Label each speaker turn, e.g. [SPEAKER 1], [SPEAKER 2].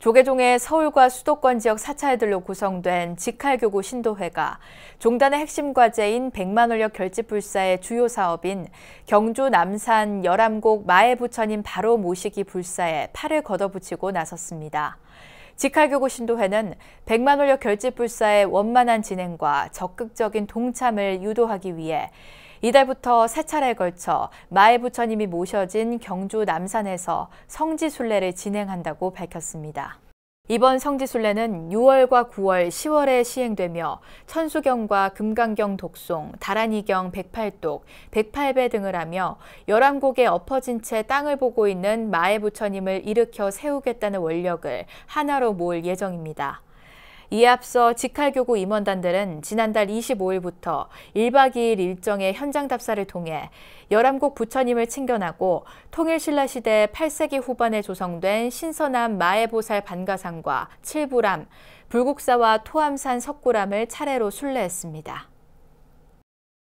[SPEAKER 1] 조계종의 서울과 수도권 지역 사찰들로 구성된 직할교구 신도회가 종단의 핵심 과제인 백만원력 결집불사의 주요 사업인 경주 남산 열암곡 마애 부처님 바로 모시기 불사에 팔을 걷어붙이고 나섰습니다. 직할교구 신도회는 100만 원력 결집불사의 원만한 진행과 적극적인 동참을 유도하기 위해 이달부터 세 차례에 걸쳐 마애 부처님이 모셔진 경주 남산에서 성지순례를 진행한다고 밝혔습니다. 이번 성지순례는 6월과 9월, 10월에 시행되며 천수경과 금강경 독송, 다란이경 1 백팔독, 0 8배 등을 하며 1 1곡에 엎어진 채 땅을 보고 있는 마애 부처님을 일으켜 세우겠다는 원력을 하나로 모을 예정입니다. 이에 앞서 직할교구 임원단들은 지난달 25일부터 1박 2일 일정의 현장 답사를 통해 열암국 부처님을 챙겨나고 통일신라 시대 8세기 후반에 조성된 신선한 마애보살 반가상과 칠부람, 불국사와 토암산 석굴암을 차례로 순례했습니다.